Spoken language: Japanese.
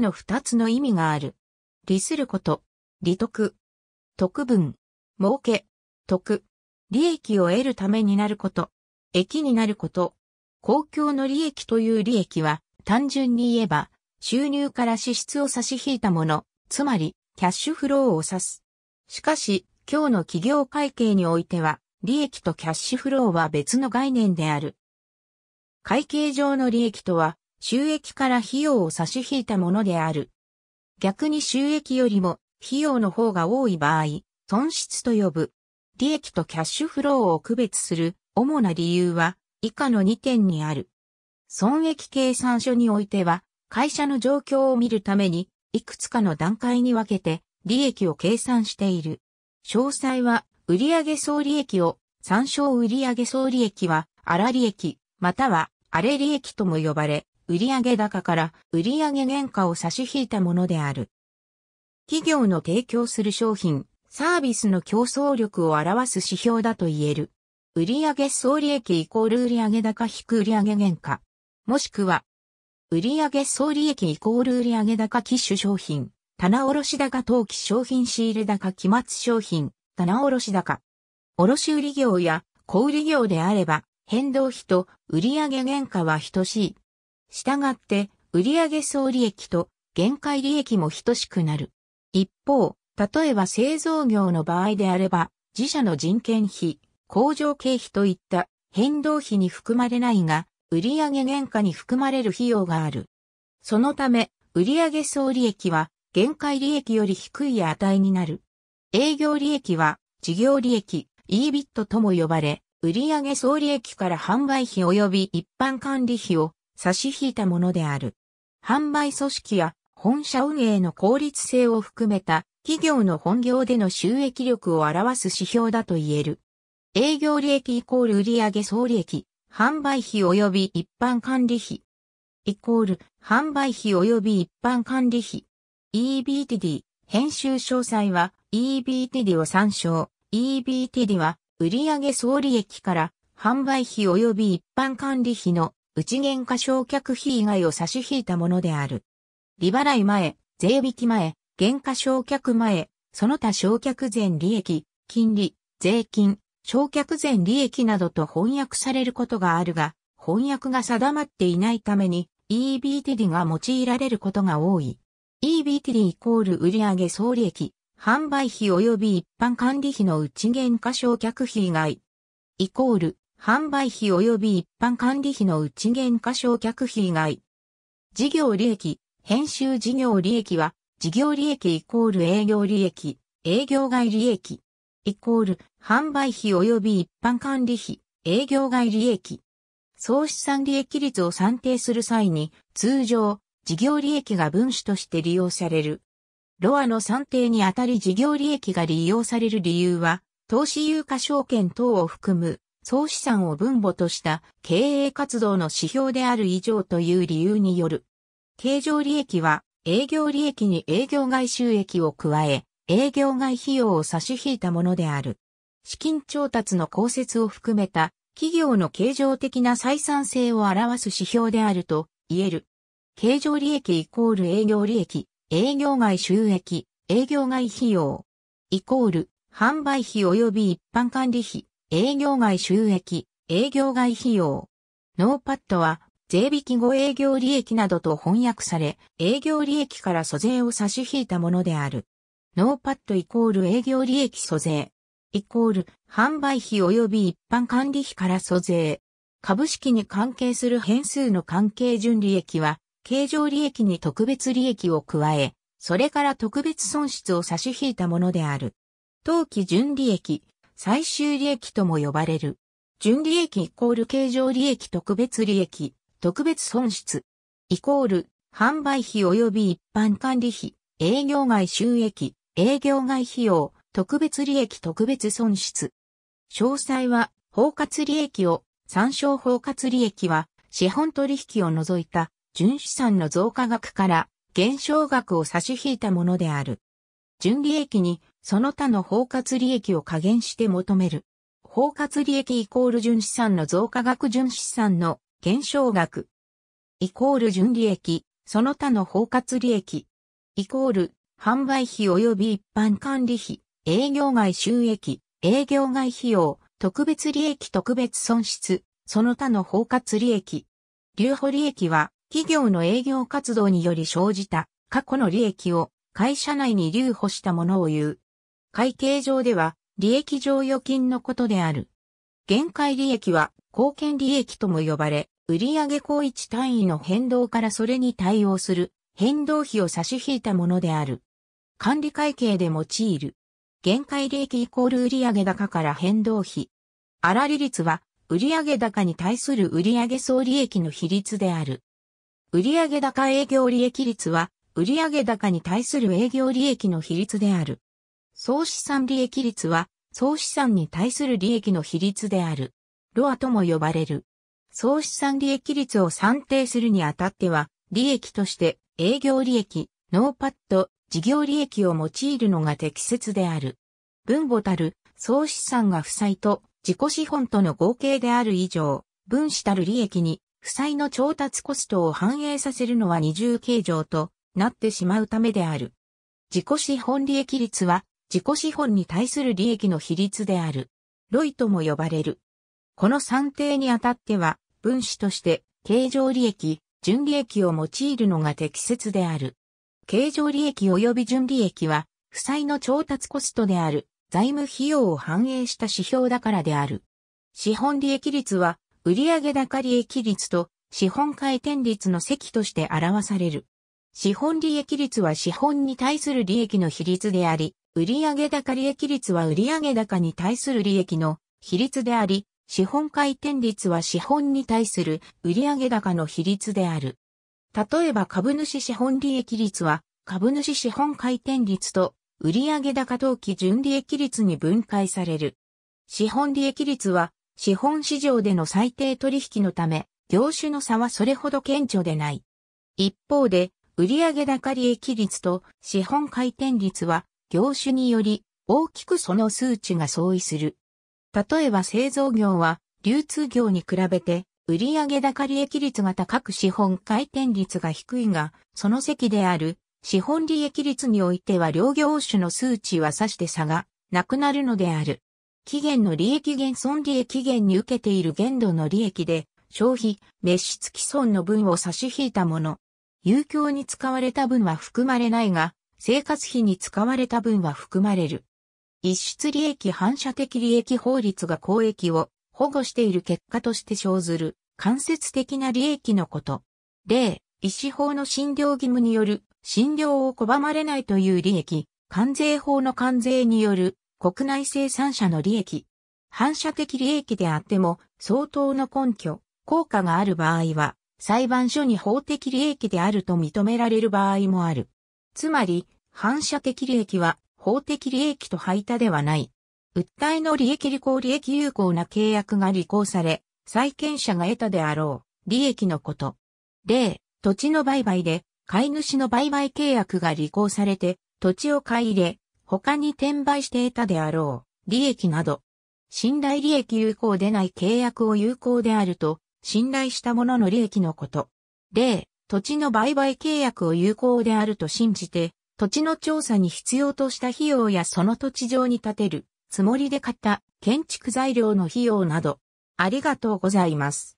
の二つの意味がある。利すること、利得、得分、儲け、得、利益を得るためになること、益になること、公共の利益という利益は、単純に言えば、収入から支出を差し引いたもの、つまり、キャッシュフローを指す。しかし、今日の企業会計においては、利益とキャッシュフローは別の概念である。会計上の利益とは、収益から費用を差し引いたものである。逆に収益よりも費用の方が多い場合、損失と呼ぶ。利益とキャッシュフローを区別する主な理由は以下の2点にある。損益計算書においては、会社の状況を見るために、いくつかの段階に分けて利益を計算している。詳細は売上総利益を、参照売上総利益は、粗利益、または、荒れ利益とも呼ばれ、売上高から売上原価を差し引いたものである。企業の提供する商品、サービスの競争力を表す指標だと言える。売上総利益イコール売上高引く売上原価。もしくは、売上総利益イコール売上高機種商品、棚卸高当期商品仕入れ高期末商品、棚卸高。卸売業や小売業であれば、変動費と売上原価は等しい。したがって、売上総利益と限界利益も等しくなる。一方、例えば製造業の場合であれば、自社の人件費、工場経費といった変動費に含まれないが、売上原価に含まれる費用がある。そのため、売上総利益は、限界利益より低い値になる。営業利益は、事業利益、EBIT とも呼ばれ、売上総利益から販売費及び一般管理費を差し引いたものである。販売組織や本社運営の効率性を含めた企業の本業での収益力を表す指標だと言える。営業利益イコール売上総利益、販売費及び一般管理費。イコール、販売費及び一般管理費。EBTD、編集詳細は EBTD を参照。EBTD は、売上総利益から販売費及び一般管理費の内原価償却費以外を差し引いたものである。利払い前、税引き前、減価償却前、その他償却前利益、金利、税金、償却前利益などと翻訳されることがあるが、翻訳が定まっていないために EBTD が用いられることが多い。EBTD イコール売上総利益、販売費及び一般管理費の内原価償却費以外、イコール販売費及び一般管理費の内原価償却費以外。事業利益、編集事業利益は、事業利益イコール営業利益、営業外利益、イコール販売費及び一般管理費、営業外利益。総資産利益率を算定する際に、通常、事業利益が分子として利用される。ロアの算定にあたり事業利益が利用される理由は、投資有価証券等を含む総資産を分母とした経営活動の指標である以上という理由による。経常利益は営業利益に営業外収益を加え、営業外費用を差し引いたものである。資金調達の公設を含めた企業の経常的な採算性を表す指標であると言える。経常利益イコール営業利益、営業外収益、営業外費用、イコール販売費及び一般管理費、営業外収益、営業外費用。ノーパッドは、税引き後営業利益などと翻訳され、営業利益から租税を差し引いたものである。ノーパッドイコール営業利益租税。イコール、販売費及び一般管理費から租税。株式に関係する変数の関係純利益は、経常利益に特別利益を加え、それから特別損失を差し引いたものである。当期純利益、最終利益とも呼ばれる。純利益イコール経常利益特別利益、特別損失。イコール、販売費及び一般管理費、営業外収益、営業外費用、特別利益特別損失。詳細は、包括利益を、参照包括利益は、資本取引を除いた、純資産の増加額から、減少額を差し引いたものである。純利益に、その他の包括利益を加減して求める。包括利益イコール純資産の増加額純資産の減少額。イコール純利益、その他の包括利益。イコール販売費及び一般管理費、営業外収益、営業外費用、特別利益特別損失、その他の包括利益。留保利益は企業の営業活動により生じた過去の利益を会社内に留保したものを言う。会計上では、利益剰余金のことである。限界利益は、貢献利益とも呼ばれ、売上高一単位の変動からそれに対応する変動費を差し引いたものである。管理会計で用いる。限界利益イコール売上高から変動費。粗利率は、売上高に対する売上総利益の比率である。売上高営業利益率は、売上高に対する営業利益の比率である。総資産利益率は、総資産に対する利益の比率である。ロアとも呼ばれる。総資産利益率を算定するにあたっては、利益として営業利益、ノーパッド、事業利益を用いるのが適切である。分母たる総資産が負債と自己資本との合計である以上、分子たる利益に負債の調達コストを反映させるのは二重計上となってしまうためである。自己資本利益率は自己資本に対する利益の比率である。ロイとも呼ばれる。この算定にあたっては、分子として、経常利益、純利益を用いるのが適切である。経常利益及び純利益は、負債の調達コストである、財務費用を反映した指標だからである。資本利益率は、売上高利益率と資本回転率の積として表される。資本利益率は資本に対する利益の比率であり、売上高利益率は売上高に対する利益の比率であり、資本回転率は資本に対する売上高の比率である。例えば株主資本利益率は株主資本回転率と売上高当期純利益率に分解される。資本利益率は資本市場での最低取引のため、業種の差はそれほど顕著でない。一方で、売上高利益率と資本回転率は業種により大きくその数値が相違する。例えば製造業は流通業に比べて売上高利益率が高く資本回転率が低いが、その席である資本利益率においては両業種の数値は差して差がなくなるのである。期限の利益減損利益減に受けている限度の利益で消費、滅失既存の分を差し引いたもの。有効に使われた分は含まれないが、生活費に使われた分は含まれる。一出利益反射的利益法律が公益を保護している結果として生ずる間接的な利益のこと。例、医師法の診療義務による診療を拒まれないという利益、関税法の関税による国内生産者の利益。反射的利益であっても相当の根拠、効果がある場合は裁判所に法的利益であると認められる場合もある。つまり、反射的利益は法的利益と排他ではない。訴えの利益履行利益有効な契約が履行され、債権者が得たであろう、利益のこと。例、土地の売買で、買い主の売買契約が履行されて、土地を買い入れ、他に転売して得たであろう、利益など。信頼利益有効でない契約を有効であると、信頼した者の利益のこと。例、土地の売買契約を有効であると信じて、土地の調査に必要とした費用やその土地上に建てるつもりで買った建築材料の費用など、ありがとうございます。